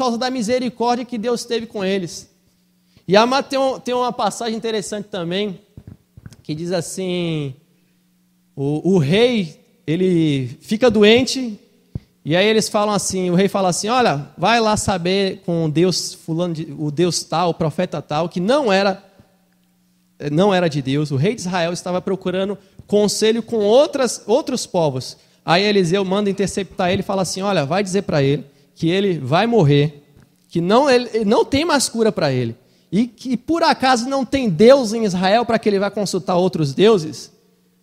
causa da misericórdia que Deus teve com eles. E a Mateus tem uma passagem interessante também, que diz assim: o, o rei ele fica doente, e aí eles falam assim: o rei fala assim: olha, vai lá saber com Deus, fulano de, o Deus tal, o profeta tal, que não era não era de Deus, o rei de Israel estava procurando conselho com outras, outros povos. Aí Eliseu manda interceptar ele e fala assim: Olha, vai dizer para ele que ele vai morrer, que não, ele, não tem mais cura para ele, e que por acaso não tem Deus em Israel para que ele vá consultar outros deuses,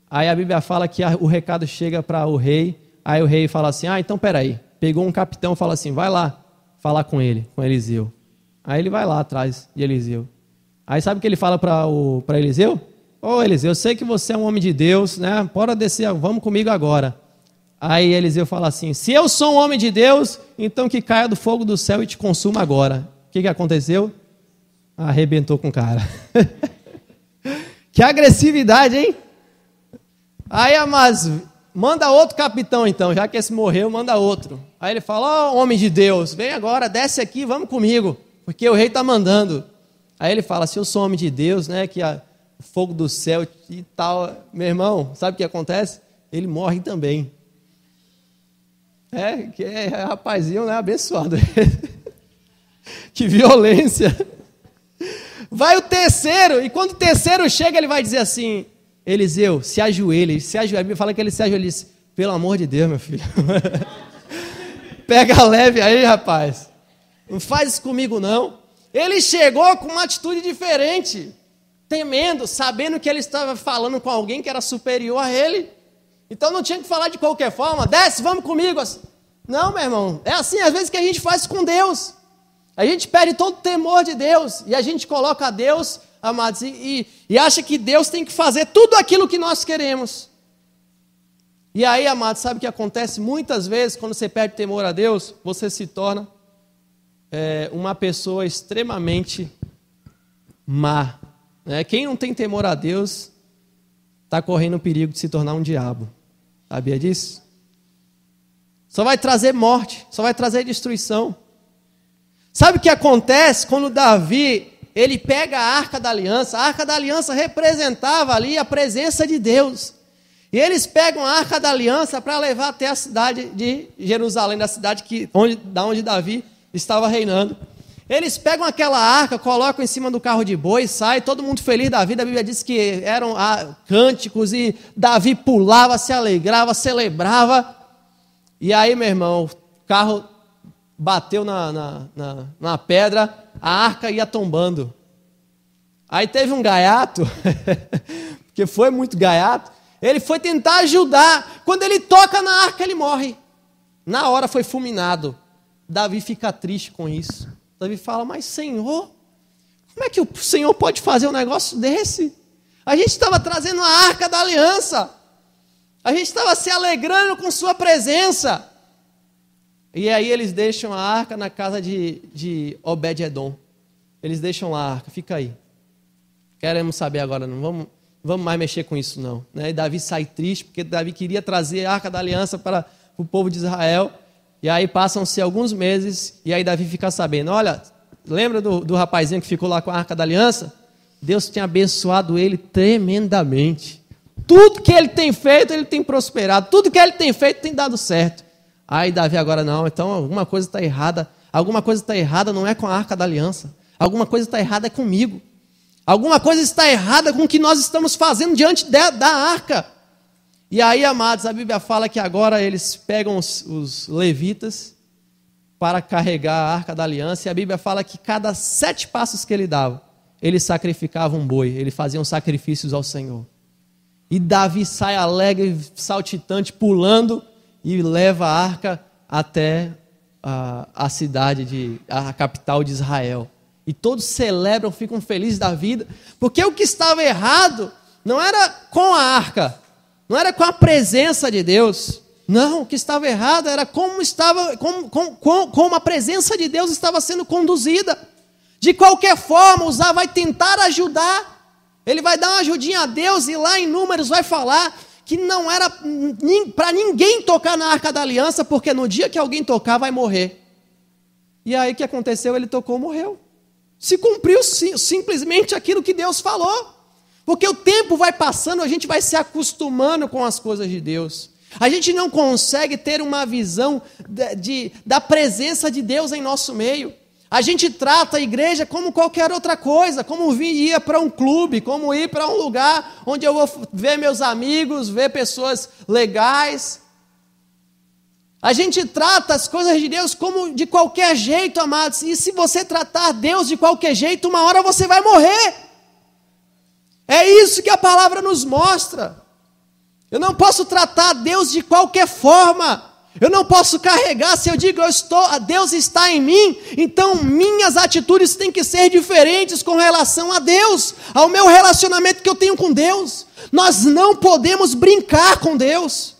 aí a Bíblia fala que a, o recado chega para o rei, aí o rei fala assim: ah, então peraí. Pegou um capitão e fala assim: vai lá falar com ele, com Eliseu. Aí ele vai lá atrás de Eliseu. Aí sabe o que ele fala para Eliseu? Ô oh, Eliseu, eu sei que você é um homem de Deus, né? Bora descer, vamos comigo agora. Aí Eliseu fala assim: Se eu sou um homem de Deus, então que caia do fogo do céu e te consuma agora. O que, que aconteceu? Arrebentou com o cara. que agressividade, hein? Aí Amaz manda outro capitão então, já que esse morreu, manda outro. Aí ele fala: Ó, oh, homem de Deus, vem agora, desce aqui, vamos comigo, porque o rei está mandando. Aí ele fala: Se eu sou homem de Deus, né, que o fogo do céu e tal, meu irmão, sabe o que acontece? Ele morre também. É, que é rapazinho, né? Abençoado. que violência. Vai o terceiro, e quando o terceiro chega, ele vai dizer assim: Eliseu, se ajoelhe, se ajoelhe. Fala que ele se disse, Pelo amor de Deus, meu filho. Pega leve aí, rapaz. Não faz isso comigo, não. Ele chegou com uma atitude diferente, temendo, sabendo que ele estava falando com alguém que era superior a ele. Então não tinha que falar de qualquer forma, desce, vamos comigo. Assim. Não, meu irmão, é assim às vezes que a gente faz com Deus. A gente perde todo o temor de Deus e a gente coloca a Deus, amados, e, e, e acha que Deus tem que fazer tudo aquilo que nós queremos. E aí, amados, sabe o que acontece? Muitas vezes, quando você perde temor a Deus, você se torna é, uma pessoa extremamente má. Né? Quem não tem temor a Deus está correndo o perigo de se tornar um diabo. Sabia disso? Só vai trazer morte, só vai trazer destruição. Sabe o que acontece quando Davi ele pega a arca da aliança? A arca da aliança representava ali a presença de Deus. E eles pegam a arca da aliança para levar até a cidade de Jerusalém, da cidade que, onde, da onde Davi estava reinando. Eles pegam aquela arca, colocam em cima do carro de boi, sai, todo mundo feliz da vida. A Bíblia diz que eram ah, cânticos e Davi pulava, se alegrava, celebrava. E aí, meu irmão, o carro bateu na, na, na, na pedra, a arca ia tombando. Aí teve um gaiato, porque foi muito gaiato, ele foi tentar ajudar. Quando ele toca na arca, ele morre. Na hora foi fulminado. Davi fica triste com isso. Davi fala, mas Senhor, como é que o Senhor pode fazer um negócio desse? A gente estava trazendo a arca da aliança. A gente estava se alegrando com sua presença. E aí eles deixam a arca na casa de, de Obed-Edom. Eles deixam a arca, fica aí. Queremos saber agora, não vamos, vamos mais mexer com isso não. Né? E Davi sai triste, porque Davi queria trazer a arca da aliança para o povo de Israel. E aí passam-se alguns meses, e aí Davi fica sabendo: olha, lembra do, do rapazinho que ficou lá com a arca da aliança? Deus tem abençoado ele tremendamente. Tudo que ele tem feito, ele tem prosperado. Tudo que ele tem feito tem dado certo. Aí Davi agora não, então alguma coisa está errada. Alguma coisa está errada não é com a arca da aliança. Alguma coisa está errada é comigo. Alguma coisa está errada com o que nós estamos fazendo diante da arca. E aí, amados, a Bíblia fala que agora eles pegam os, os levitas para carregar a arca da aliança, e a Bíblia fala que cada sete passos que ele dava, ele sacrificava um boi, ele fazia sacrifícios ao Senhor. E Davi sai alegre, saltitante, pulando e leva a arca até a, a cidade, de, a capital de Israel. E todos celebram, ficam felizes da vida, porque o que estava errado não era com a arca, não era com a presença de Deus. Não, o que estava errado era como estava, como, como, como a presença de Deus estava sendo conduzida. De qualquer forma, Usar vai tentar ajudar. Ele vai dar uma ajudinha a Deus e lá em Números vai falar que não era para ninguém tocar na arca da aliança, porque no dia que alguém tocar vai morrer. E aí o que aconteceu? Ele tocou, morreu. Se cumpriu simplesmente aquilo que Deus falou. Porque o tempo vai passando, a gente vai se acostumando com as coisas de Deus. A gente não consegue ter uma visão de, de, da presença de Deus em nosso meio. A gente trata a igreja como qualquer outra coisa, como vir ir para um clube, como ir para um lugar onde eu vou ver meus amigos, ver pessoas legais. A gente trata as coisas de Deus como de qualquer jeito, amados. E se você tratar Deus de qualquer jeito, uma hora você vai morrer. É isso que a palavra nos mostra. Eu não posso tratar Deus de qualquer forma. Eu não posso carregar se eu digo eu estou, Deus está em mim, então minhas atitudes têm que ser diferentes com relação a Deus, ao meu relacionamento que eu tenho com Deus. Nós não podemos brincar com Deus.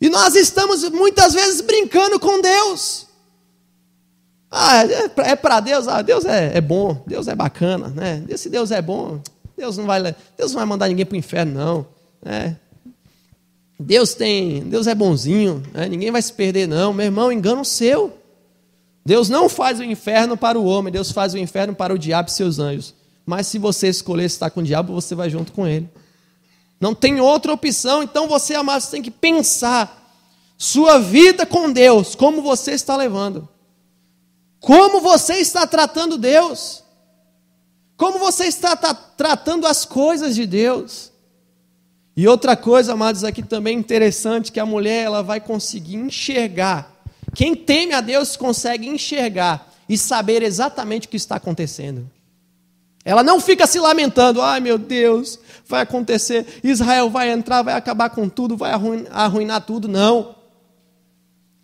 E nós estamos muitas vezes brincando com Deus. Ah, é para é Deus, ah, Deus é, é, bom, Deus é bacana, né? Esse Deus é bom, Deus não vai, Deus não vai mandar ninguém para o inferno, não. É. Deus tem, Deus é bonzinho, né? ninguém vai se perder, não. Meu irmão, engano seu. Deus não faz o inferno para o homem, Deus faz o inferno para o diabo e seus anjos. Mas se você escolher estar com o diabo, você vai junto com ele. Não tem outra opção. Então você, amado, tem que pensar sua vida com Deus, como você está levando. Como você está tratando Deus? Como você está tá, tratando as coisas de Deus? E outra coisa, amados, aqui também interessante, que a mulher ela vai conseguir enxergar. Quem teme a Deus consegue enxergar e saber exatamente o que está acontecendo. Ela não fica se lamentando, ai meu Deus, vai acontecer, Israel vai entrar, vai acabar com tudo, vai arruinar, arruinar tudo. Não.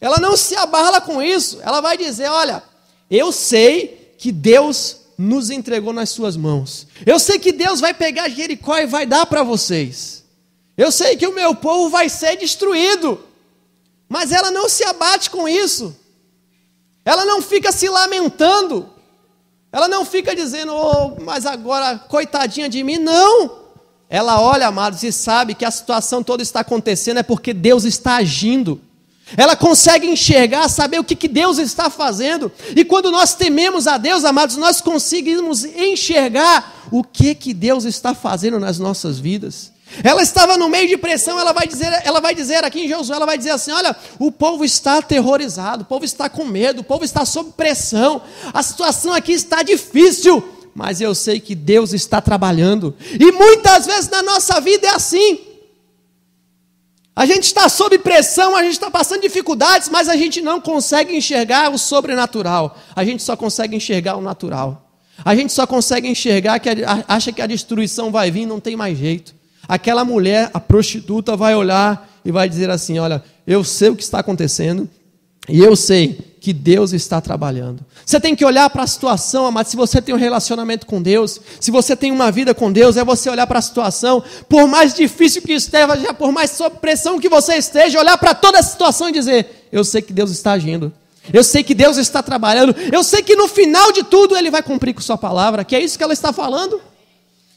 Ela não se abala com isso. Ela vai dizer: olha, eu sei que Deus nos entregou nas suas mãos. Eu sei que Deus vai pegar Jericó e vai dar para vocês. Eu sei que o meu povo vai ser destruído. Mas ela não se abate com isso. Ela não fica se lamentando. Ela não fica dizendo, oh, mas agora, coitadinha de mim. Não. Ela olha, amados, e sabe que a situação toda está acontecendo é porque Deus está agindo. Ela consegue enxergar, saber o que, que Deus está fazendo. E quando nós tememos a Deus, amados, nós conseguimos enxergar o que, que Deus está fazendo nas nossas vidas. Ela estava no meio de pressão, ela vai dizer, ela vai dizer aqui em Josué, ela vai dizer assim: olha, o povo está aterrorizado, o povo está com medo, o povo está sob pressão, a situação aqui está difícil, mas eu sei que Deus está trabalhando. E muitas vezes na nossa vida é assim. A gente está sob pressão, a gente está passando dificuldades, mas a gente não consegue enxergar o sobrenatural. A gente só consegue enxergar o natural. A gente só consegue enxergar que a, acha que a destruição vai vir, não tem mais jeito. Aquela mulher, a prostituta, vai olhar e vai dizer assim: Olha, eu sei o que está acontecendo, e eu sei que Deus está trabalhando. Você tem que olhar para a situação, amado. Se você tem um relacionamento com Deus, se você tem uma vida com Deus, é você olhar para a situação, por mais difícil que esteja, por mais sob pressão que você esteja, olhar para toda a situação e dizer: Eu sei que Deus está agindo. Eu sei que Deus está trabalhando. Eu sei que no final de tudo Ele vai cumprir com Sua palavra, que é isso que ela está falando.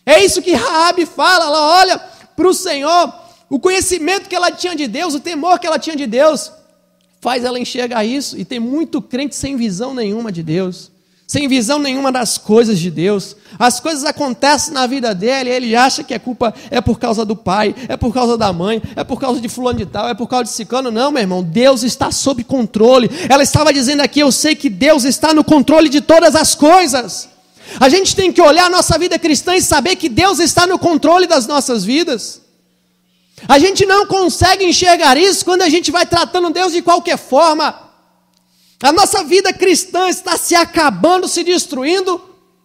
É isso que Raabe fala. Ela olha para o Senhor, o conhecimento que ela tinha de Deus, o temor que ela tinha de Deus faz ela enxergar isso. E tem muito crente sem visão nenhuma de Deus, sem visão nenhuma das coisas de Deus. As coisas acontecem na vida dele, e ele acha que a culpa é por causa do pai, é por causa da mãe, é por causa de fulano de tal, é por causa de cicano. Não, meu irmão, Deus está sob controle. Ela estava dizendo aqui, eu sei que Deus está no controle de todas as coisas. A gente tem que olhar a nossa vida cristã e saber que Deus está no controle das nossas vidas. A gente não consegue enxergar isso quando a gente vai tratando Deus de qualquer forma. A nossa vida cristã está se acabando, se destruindo,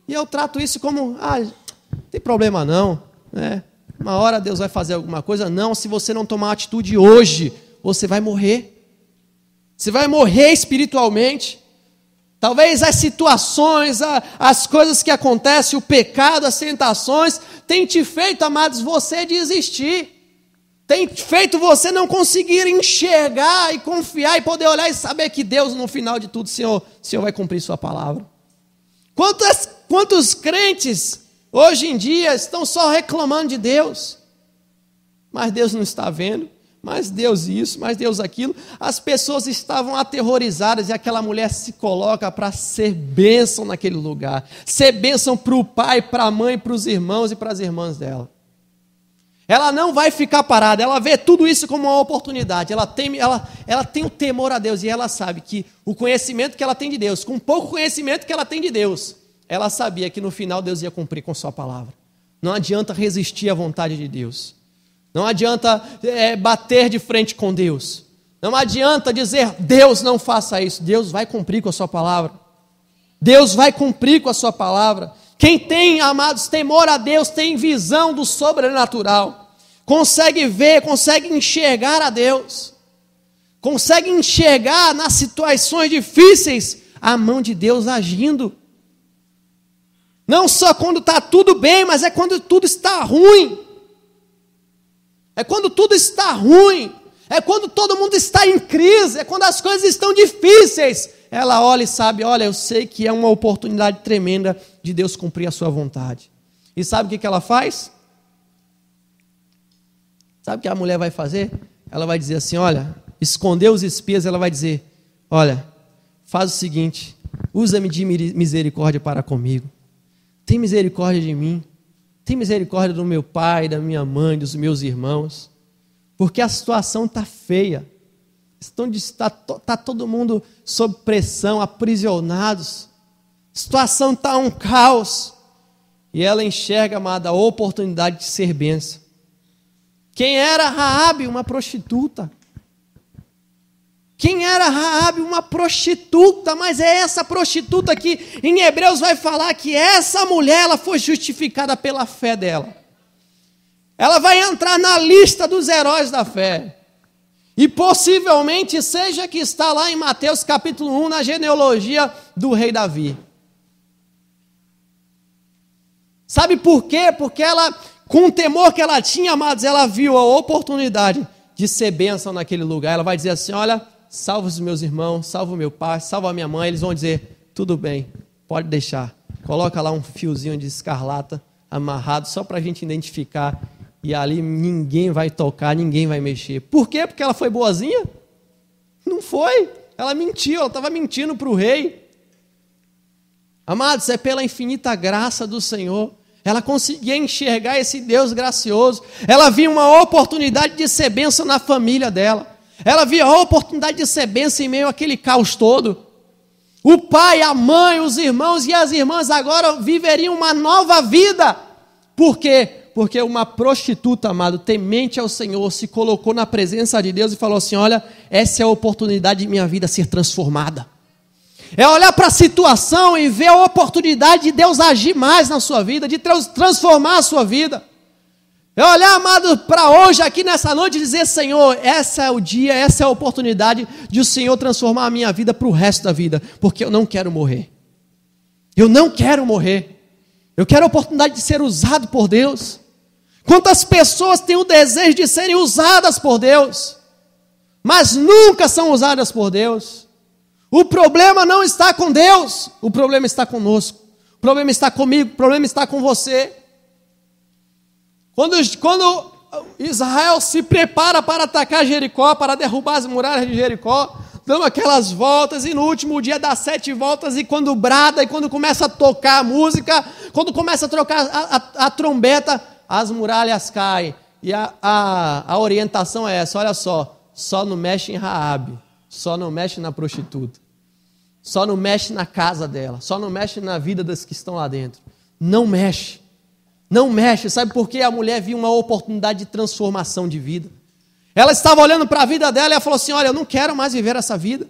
e eu trato isso como, ah, não tem problema não, né? Uma hora Deus vai fazer alguma coisa. Não, se você não tomar atitude hoje, você vai morrer. Você vai morrer espiritualmente. Talvez as situações, as coisas que acontecem, o pecado, as tentações, tenham te feito, amados, você desistir tem feito você não conseguir enxergar e confiar e poder olhar e saber que Deus, no final de tudo, Senhor, Senhor vai cumprir Sua palavra. Quantas, quantos crentes hoje em dia estão só reclamando de Deus, mas Deus não está vendo, mas Deus isso, mas Deus aquilo. As pessoas estavam aterrorizadas e aquela mulher se coloca para ser bênção naquele lugar, ser bênção para o pai, para a mãe, para os irmãos e para as irmãs dela. Ela não vai ficar parada, ela vê tudo isso como uma oportunidade. Ela, teme, ela, ela tem o um temor a Deus e ela sabe que o conhecimento que ela tem de Deus, com pouco conhecimento que ela tem de Deus, ela sabia que no final Deus ia cumprir com Sua palavra. Não adianta resistir à vontade de Deus. Não adianta é, bater de frente com Deus. Não adianta dizer, Deus não faça isso. Deus vai cumprir com a sua palavra. Deus vai cumprir com a sua palavra. Quem tem, amados, temor a Deus, tem visão do sobrenatural consegue ver, consegue enxergar a Deus, consegue enxergar nas situações difíceis a mão de Deus agindo. Não só quando está tudo bem, mas é quando tudo está ruim. É quando tudo está ruim. É quando todo mundo está em crise. É quando as coisas estão difíceis. Ela olha e sabe: olha, eu sei que é uma oportunidade tremenda de Deus cumprir a sua vontade. E sabe o que ela faz? Sabe o que a mulher vai fazer? Ela vai dizer assim: olha, esconder os espias, ela vai dizer: olha, faz o seguinte, usa-me de misericórdia para comigo. Tem misericórdia de mim. Tem misericórdia do meu pai, da minha mãe, dos meus irmãos. Porque a situação está feia. Está tá, tá todo mundo sob pressão, aprisionados. A situação está um caos. E ela enxerga, amada, a oportunidade de ser benção. Quem era Raabe? Uma prostituta. Quem era Raabe? Uma prostituta, mas é essa prostituta que em Hebreus vai falar que essa mulher ela foi justificada pela fé dela. Ela vai entrar na lista dos heróis da fé. E possivelmente seja que está lá em Mateus capítulo 1 na genealogia do rei Davi. Sabe por quê? Porque ela com o temor que ela tinha, amados, ela viu a oportunidade de ser bênção naquele lugar. Ela vai dizer assim: Olha, salva os meus irmãos, salva o meu pai, salva a minha mãe. Eles vão dizer: Tudo bem, pode deixar. Coloca lá um fiozinho de escarlata amarrado só para a gente identificar. E ali ninguém vai tocar, ninguém vai mexer. Por quê? Porque ela foi boazinha? Não foi. Ela mentiu, ela estava mentindo para o rei. Amados, é pela infinita graça do Senhor ela conseguia enxergar esse Deus gracioso. Ela via uma oportunidade de ser bênção na família dela. Ela via a oportunidade de ser bênção em meio àquele caos todo. O pai, a mãe, os irmãos e as irmãs agora viveriam uma nova vida. Por quê? Porque uma prostituta, amado, temente ao Senhor, se colocou na presença de Deus e falou assim: Olha, essa é a oportunidade de minha vida ser transformada. É olhar para a situação e ver a oportunidade de Deus agir mais na sua vida, de transformar a sua vida. É olhar, amado, para hoje, aqui nessa noite, e dizer: Senhor, esse é o dia, essa é a oportunidade de o Senhor transformar a minha vida para o resto da vida, porque eu não quero morrer. Eu não quero morrer. Eu quero a oportunidade de ser usado por Deus. Quantas pessoas têm o desejo de serem usadas por Deus, mas nunca são usadas por Deus. O problema não está com Deus, o problema está conosco. O problema está comigo, o problema está com você. Quando, quando Israel se prepara para atacar Jericó, para derrubar as muralhas de Jericó, dão aquelas voltas e no último dia dá sete voltas e quando brada e quando começa a tocar a música, quando começa a trocar a, a, a trombeta, as muralhas caem. E a, a, a orientação é essa, olha só, só não mexe em Raabe, só não mexe na prostituta. Só não mexe na casa dela, só não mexe na vida das que estão lá dentro. Não mexe. Não mexe. Sabe por quê? A mulher viu uma oportunidade de transformação de vida. Ela estava olhando para a vida dela e ela falou assim: Olha, eu não quero mais viver essa vida.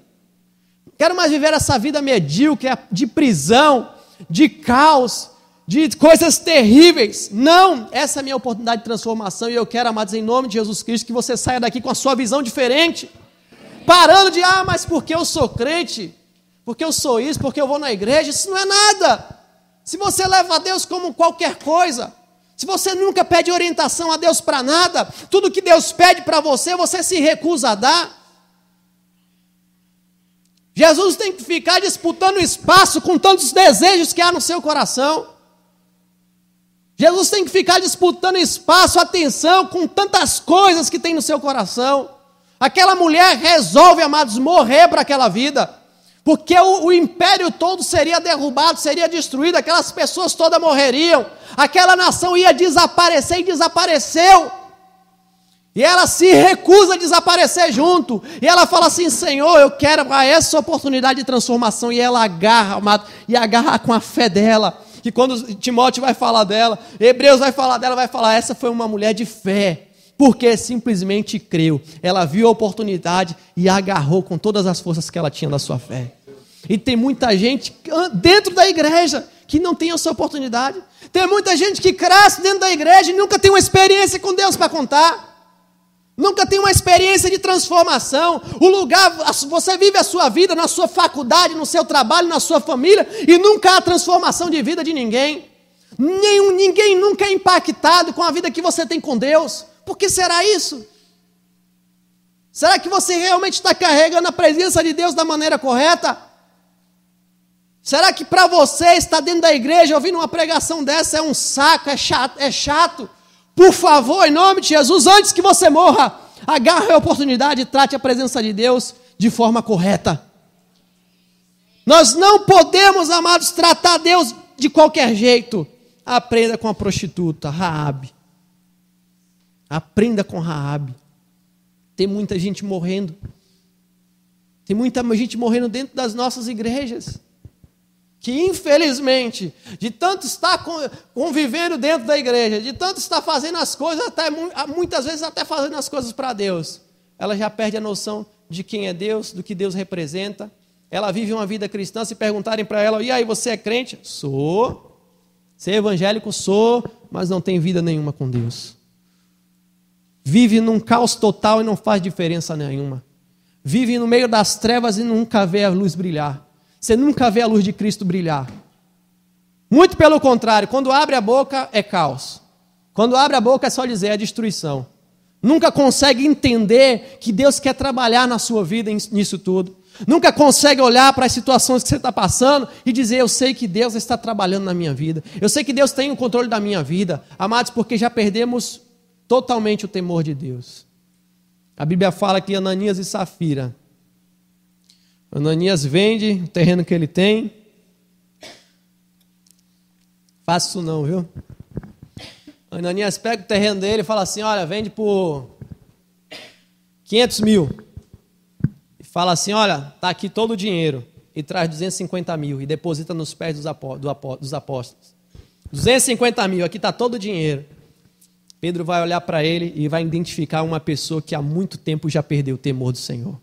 Não quero mais viver essa vida medíocre, de prisão, de caos, de coisas terríveis. Não! Essa é a minha oportunidade de transformação e eu quero, amados, em nome de Jesus Cristo, que você saia daqui com a sua visão diferente. Parando de, ah, mas porque eu sou crente, porque eu sou isso, porque eu vou na igreja, isso não é nada. Se você leva a Deus como qualquer coisa, se você nunca pede orientação a Deus para nada, tudo que Deus pede para você, você se recusa a dar. Jesus tem que ficar disputando espaço com tantos desejos que há no seu coração. Jesus tem que ficar disputando espaço, atenção com tantas coisas que tem no seu coração. Aquela mulher resolve, amados, morrer para aquela vida. Porque o, o, império todo seria derrubado, seria destruído, aquelas pessoas todas morreriam, aquela nação ia desaparecer e desapareceu. E ela se recusa a desaparecer junto. E ela fala assim: Senhor, eu quero essa oportunidade de transformação. E ela agarra, amado, e agarra com a fé dela. Que quando Timóteo vai falar dela, Hebreus vai falar dela, vai falar: essa foi uma mulher de fé porque simplesmente creu. Ela viu a oportunidade e agarrou com todas as forças que ela tinha da sua fé. E tem muita gente dentro da igreja que não tem essa oportunidade. Tem muita gente que cresce dentro da igreja e nunca tem uma experiência com Deus para contar. Nunca tem uma experiência de transformação. O lugar, você vive a sua vida na sua faculdade, no seu trabalho, na sua família e nunca há transformação de vida de ninguém. Nenhum, ninguém nunca é impactado com a vida que você tem com Deus. Por que será isso? Será que você realmente está carregando a presença de Deus da maneira correta? Será que para você estar dentro da igreja ouvindo uma pregação dessa é um saco, é chato, é chato? Por favor, em nome de Jesus, antes que você morra, agarre a oportunidade e trate a presença de Deus de forma correta. Nós não podemos, amados, tratar Deus de qualquer jeito. Aprenda com a prostituta, Raabe. Aprenda com Raab. Tem muita gente morrendo. Tem muita gente morrendo dentro das nossas igrejas. Que infelizmente, de tanto estar convivendo dentro da igreja, de tanto estar fazendo as coisas, até, muitas vezes até fazendo as coisas para Deus, ela já perde a noção de quem é Deus, do que Deus representa. Ela vive uma vida cristã. Se perguntarem para ela, e aí, você é crente? Sou. Ser evangélico? Sou, mas não tem vida nenhuma com Deus vive num caos total e não faz diferença nenhuma. Vive no meio das trevas e nunca vê a luz brilhar. Você nunca vê a luz de Cristo brilhar. Muito pelo contrário, quando abre a boca é caos. Quando abre a boca é só dizer é destruição. Nunca consegue entender que Deus quer trabalhar na sua vida nisso tudo. Nunca consegue olhar para as situações que você está passando e dizer: Eu sei que Deus está trabalhando na minha vida. Eu sei que Deus tem o controle da minha vida. Amados, porque já perdemos totalmente o temor de Deus. A Bíblia fala que Ananias e Safira. Ananias vende o terreno que ele tem. Faça isso não, viu? Ananias pega o terreno dele e fala assim: olha, vende por 500 mil. E fala assim: olha, tá aqui todo o dinheiro. E traz 250 mil e deposita nos pés dos, dos apóstolos. 250 mil, aqui está todo o dinheiro. Pedro vai olhar para ele e vai identificar uma pessoa que há muito tempo já perdeu o temor do Senhor.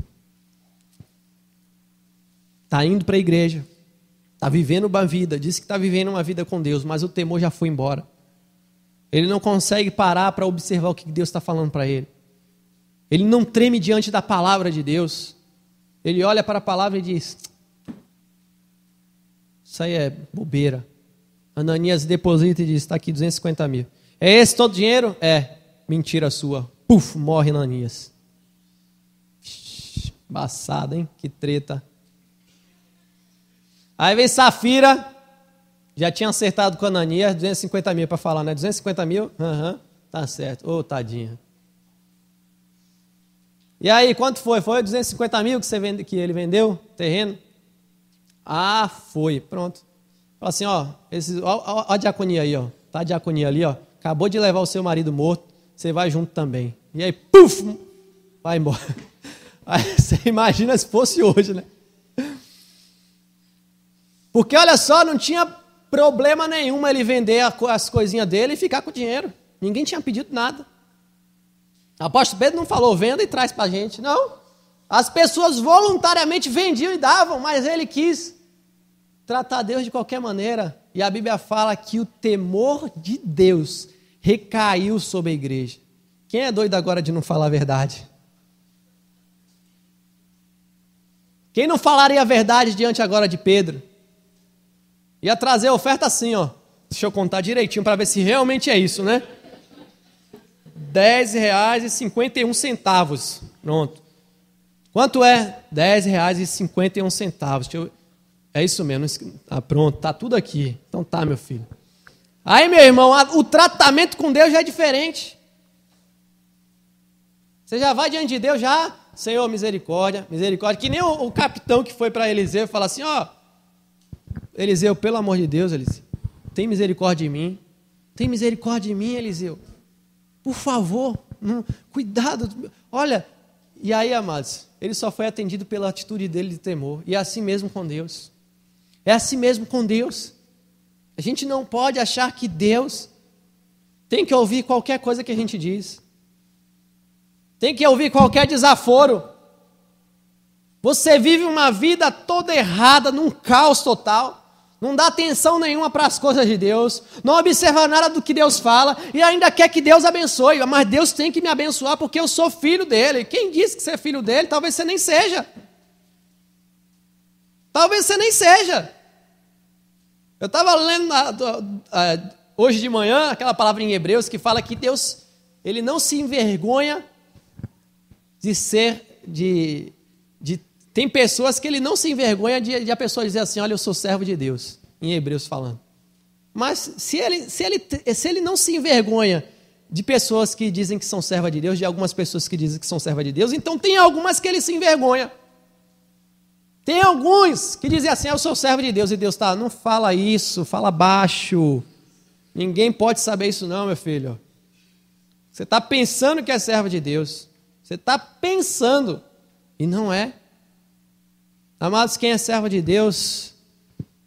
Está indo para a igreja, está vivendo uma vida, diz que está vivendo uma vida com Deus, mas o temor já foi embora. Ele não consegue parar para observar o que Deus está falando para ele. Ele não treme diante da palavra de Deus. Ele olha para a palavra e diz: Isso aí é bobeira. Ananias deposita e diz: Está aqui 250 mil. É esse todo o dinheiro? É. Mentira sua. Puf, morre Nanias. Embaçado, hein? Que treta. Aí vem Safira. Já tinha acertado com a Ananias, 250 mil para falar, né? 250 mil? Aham, uhum, tá certo. Ô, oh, tadinha. E aí, quanto foi? Foi 250 mil que, você vende, que ele vendeu? Terreno? Ah, foi. Pronto. Fala assim, ó, esses, ó, ó, ó a diaconia aí, ó. Tá a diaconia ali, ó acabou de levar o seu marido morto, você vai junto também. E aí, puf, vai embora. Aí você imagina se fosse hoje, né? Porque olha só, não tinha problema nenhum ele vender as coisinhas dele e ficar com o dinheiro. Ninguém tinha pedido nada. Apóstolo Pedro não falou venda e traz para a gente, não. As pessoas voluntariamente vendiam e davam, mas ele quis tratar Deus de qualquer maneira. E a Bíblia fala que o temor de Deus recaiu sobre a igreja. Quem é doido agora de não falar a verdade? Quem não falaria a verdade diante agora de Pedro? Ia trazer a oferta assim, ó. Deixa eu contar direitinho para ver se realmente é isso, né? Dez reais e cinquenta e um centavos. Pronto. Quanto é? Dez reais e cinquenta e um centavos. Deixa eu é isso mesmo. Tá pronto, tá tudo aqui. Então tá, meu filho. Aí, meu irmão, o tratamento com Deus já é diferente. Você já vai diante de Deus, já, Senhor, misericórdia, misericórdia. Que nem o, o capitão que foi para Eliseu e fala assim: Ó, Eliseu, pelo amor de Deus, Eliseu, tem misericórdia de mim. Tem misericórdia de mim, Eliseu. Por favor, não, cuidado. Olha, e aí, amados, ele só foi atendido pela atitude dele de temor. E é assim mesmo com Deus. É assim mesmo com Deus. A gente não pode achar que Deus tem que ouvir qualquer coisa que a gente diz. Tem que ouvir qualquer desaforo. Você vive uma vida toda errada, num caos total. Não dá atenção nenhuma para as coisas de Deus, não observa nada do que Deus fala e ainda quer que Deus abençoe. Mas Deus tem que me abençoar porque eu sou filho dele. Quem disse que você é filho dele? Talvez você nem seja. Talvez você nem seja. Eu estava lendo é, hoje de manhã aquela palavra em Hebreus que fala que Deus ele não se envergonha de ser, de, de tem pessoas que ele não se envergonha de, de a pessoa dizer assim, olha, eu sou servo de Deus, em Hebreus falando. Mas se ele, se ele, se ele não se envergonha de pessoas que dizem que são serva de Deus, de algumas pessoas que dizem que são serva de Deus, então tem algumas que ele se envergonha. Tem alguns que dizem assim: ah, Eu sou servo de Deus. E Deus está, não fala isso, fala baixo. Ninguém pode saber isso, não, meu filho. Você está pensando que é servo de Deus. Você está pensando. E não é. Amados, quem é servo de Deus,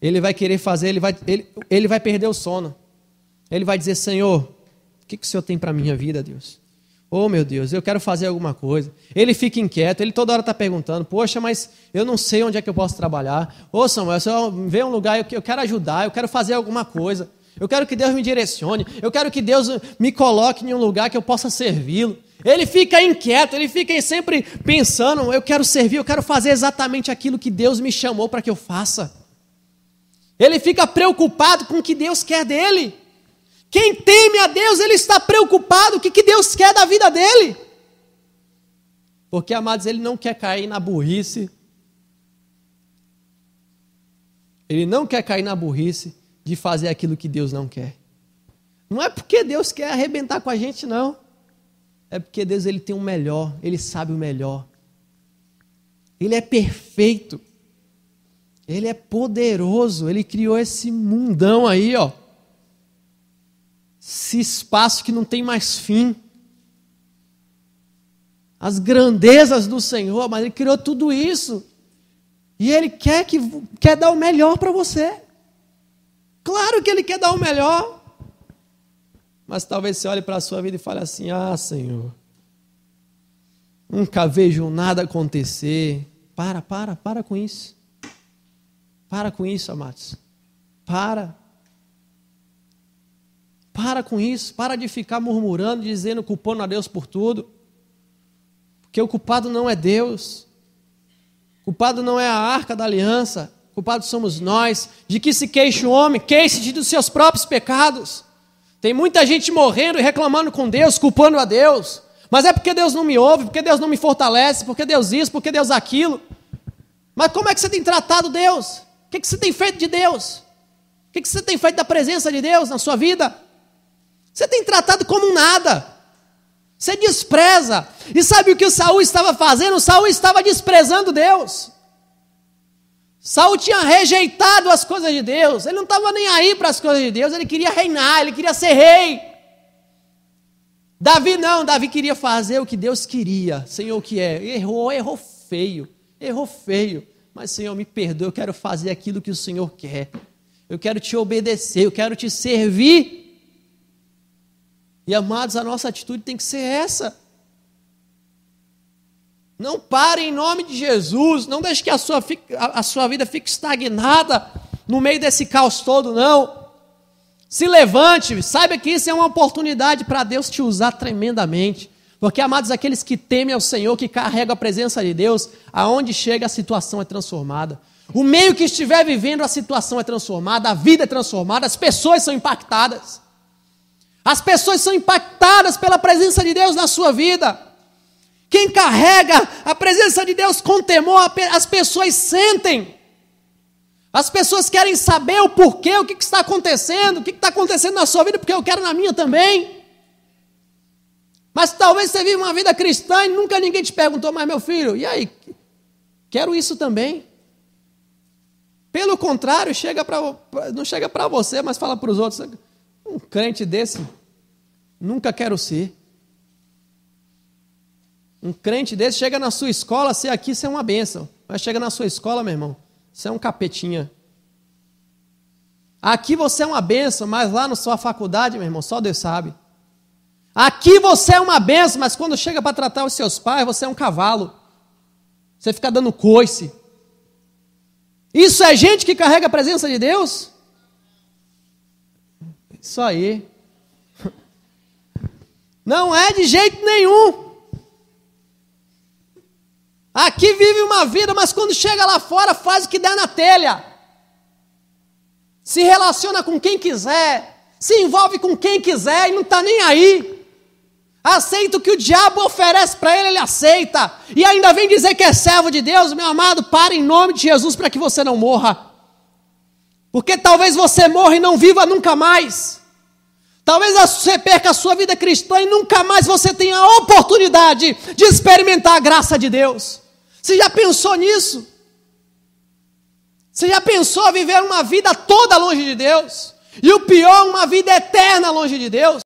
ele vai querer fazer, ele vai, ele, ele vai perder o sono. Ele vai dizer: Senhor, o que, que o Senhor tem para a minha vida, Deus? Oh, meu Deus, eu quero fazer alguma coisa. Ele fica inquieto, ele toda hora está perguntando: Poxa, mas eu não sei onde é que eu posso trabalhar. Ô, oh, Samuel, se eu ver um lugar, eu quero ajudar, eu quero fazer alguma coisa. Eu quero que Deus me direcione, eu quero que Deus me coloque em um lugar que eu possa servi-lo. Ele fica inquieto, ele fica sempre pensando: eu quero servir, eu quero fazer exatamente aquilo que Deus me chamou para que eu faça. Ele fica preocupado com o que Deus quer dele. Quem teme a Deus, ele está preocupado o que, que Deus quer da vida dele. Porque, amados, ele não quer cair na burrice. Ele não quer cair na burrice de fazer aquilo que Deus não quer. Não é porque Deus quer arrebentar com a gente, não. É porque Deus ele tem o melhor, ele sabe o melhor. Ele é perfeito. Ele é poderoso, ele criou esse mundão aí, ó esse espaço que não tem mais fim. As grandezas do Senhor, mas Ele criou tudo isso. E Ele quer, que, quer dar o melhor para você. Claro que Ele quer dar o melhor. Mas talvez você olhe para a sua vida e fale assim: Ah, Senhor, nunca vejo nada acontecer. Para, para, para com isso. Para com isso, amados. Para. Para com isso, para de ficar murmurando, dizendo, culpando a Deus por tudo. Porque o culpado não é Deus. O culpado não é a arca da aliança, culpados somos nós. De que se queixa o homem? queixe se dos seus próprios pecados. Tem muita gente morrendo e reclamando com Deus, culpando a Deus. Mas é porque Deus não me ouve, porque Deus não me fortalece, porque Deus isso, porque Deus aquilo. Mas como é que você tem tratado Deus? O que, você tem feito de Deus? O que você tem feito da presença de Deus na sua vida? Você tem tratado como nada. Você despreza. E sabe o que Saul estava fazendo? Saul estava desprezando Deus. Saul tinha rejeitado as coisas de Deus. Ele não estava nem aí para as coisas de Deus. Ele queria reinar, ele queria ser rei. Davi não, Davi queria fazer o que Deus queria. Senhor, o que é? Errou, errou feio. Errou feio. Mas Senhor, me perdoa, eu quero fazer aquilo que o Senhor quer. Eu quero te obedecer, eu quero te servir. E amados, a nossa atitude tem que ser essa. Não pare em nome de Jesus, não deixe que a sua, a sua vida fique estagnada no meio desse caos todo, não. Se levante, saiba que isso é uma oportunidade para Deus te usar tremendamente. Porque, amados, aqueles que temem ao Senhor, que carregam a presença de Deus, aonde chega a situação é transformada. O meio que estiver vivendo, a situação é transformada, a vida é transformada, as pessoas são impactadas. As pessoas são impactadas pela presença de Deus na sua vida. Quem carrega a presença de Deus com temor, as pessoas sentem. As pessoas querem saber o porquê, o que está acontecendo, o que está acontecendo na sua vida, porque eu quero na minha também. Mas talvez você viva uma vida cristã e nunca ninguém te perguntou, mas meu filho, e aí? Quero isso também. Pelo contrário, chega pra, não chega para você, mas fala para os outros. Um crente desse, nunca quero ser. Um crente desse chega na sua escola, ser aqui, você é uma bênção. Mas chega na sua escola, meu irmão, você é um capetinha. Aqui você é uma bênção, mas lá na sua faculdade, meu irmão, só Deus sabe. Aqui você é uma bênção, mas quando chega para tratar os seus pais, você é um cavalo. Você fica dando coice. Isso é gente que carrega a presença de Deus? Isso aí. Não é de jeito nenhum. Aqui vive uma vida, mas quando chega lá fora, faz o que der na telha. Se relaciona com quem quiser, se envolve com quem quiser e não está nem aí. Aceita o que o diabo oferece para ele, ele aceita. E ainda vem dizer que é servo de Deus, meu amado, para em nome de Jesus para que você não morra. Porque talvez você morra e não viva nunca mais. Talvez você perca a sua vida cristã e nunca mais você tenha a oportunidade de experimentar a graça de Deus. Você já pensou nisso? Você já pensou viver uma vida toda longe de Deus? E o pior, uma vida eterna longe de Deus?